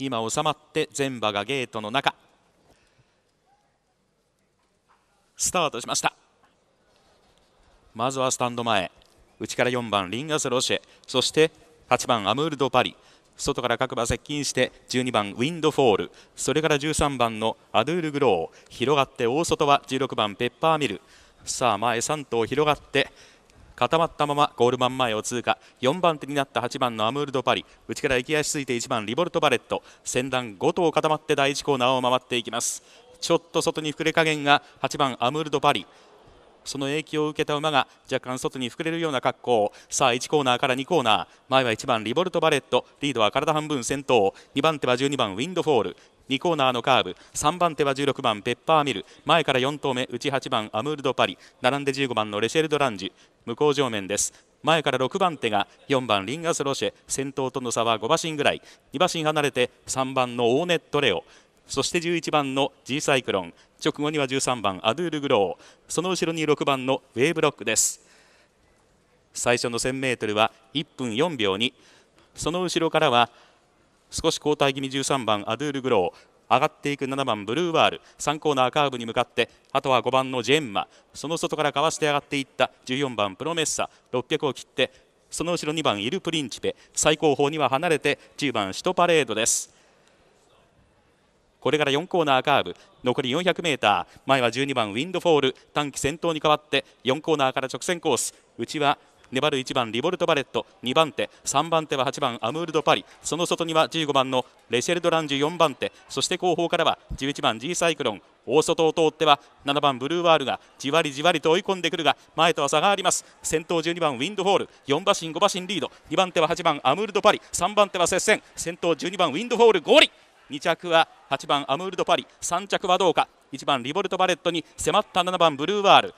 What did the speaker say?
今収まって全馬がゲートの中スタートしましたまずはスタンド前内から4番リンガス・ロシェそして8番アムールド・パリ外から各馬接近して12番ウィンドフォールそれから13番のアドゥール・グロー広がって大外は16番ペッパーミルさあ前3頭広がって固まったままゴールマン前を通過4番手になった8番のアムールド・パリ内から行き足ついて1番リボルト・バレット先段5頭固まって第1コーナーを回っていきますちょっと外に膨れ加減が8番アムールド・パリその影響を受けた馬が若干外に膨れるような格好さあ1コーナーから2コーナー前は1番リボルト・バレットリードは体半分先頭2番手は12番ウィンドフォール2コーナーのカーブ3番手は16番ペッパーミル前から4頭目内8番アムールド・パリ並んで15番のレシェルド・ランジ向こう上面です前から6番手が4番リンガスロシェ先頭との差は5馬身ぐらい2馬身離れて3番のオーネットレオそして11番の G サイクロン直後には13番アドゥールグローその後ろに6番のウェーブロックです最初の 1000m は1分4秒2その後ろからは少し交代気味13番アドゥールグロー上がっていく7番ブルーワール3コーナーカーブに向かってあとは5番のジェンマその外からかわして上がっていった14番プロメッサ600を切ってその後ろ2番イル・プリンチペ最高峰には離れて10番シトパレードですこれから4コーナーカーブ残り 400m 前は12番ウィンドフォール短期先頭に代わって4コーナーから直線コース内は粘る1番リボルト・バレット2番手3番手は8番アムールド・パリその外には15番のレシェルド・ランジュ4番手そして後方からは11番 G サイクロン大外を通っては7番ブルーワールがじわりじわりと追い込んでくるが前とは差があります先頭12番ウィンドホール4馬身5馬身リード2番手は8番アムールド・パリ3番手は接戦先頭12番ウィンドホール合理2着は8番アムールド・パリ3着はどうか1番リボルト・バレットに迫った7番ブルーワール